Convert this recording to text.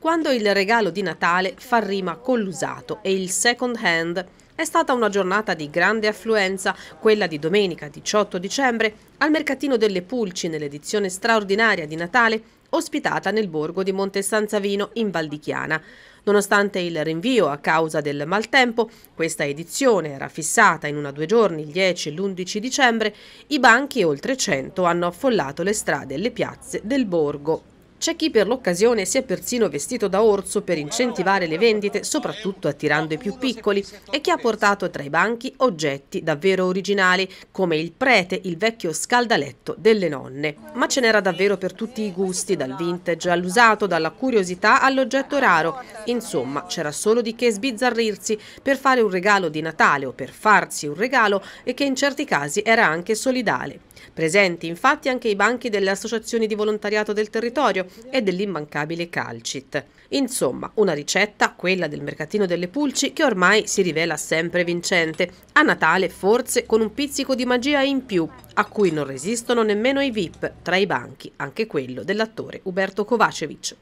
quando il regalo di Natale fa rima con l'usato e il second hand. È stata una giornata di grande affluenza, quella di domenica 18 dicembre, al mercatino delle Pulci nell'edizione straordinaria di Natale ospitata nel borgo di Monte San Savino in Valdichiana. Nonostante il rinvio a causa del maltempo, questa edizione era fissata in una due giorni, il 10 e l'11 dicembre, i banchi oltre 100 hanno affollato le strade e le piazze del borgo. C'è chi per l'occasione si è persino vestito da orso per incentivare le vendite, soprattutto attirando i più piccoli, e chi ha portato tra i banchi oggetti davvero originali, come il prete, il vecchio scaldaletto delle nonne. Ma ce n'era davvero per tutti i gusti, dal vintage all'usato, dalla curiosità all'oggetto raro. Insomma, c'era solo di che sbizzarrirsi per fare un regalo di Natale o per farsi un regalo e che in certi casi era anche solidale. Presenti infatti anche i banchi delle associazioni di volontariato del territorio e dell'immancabile Calcit. Insomma, una ricetta, quella del mercatino delle pulci, che ormai si rivela sempre vincente. A Natale forse con un pizzico di magia in più, a cui non resistono nemmeno i VIP, tra i banchi anche quello dell'attore Uberto Kovacevic.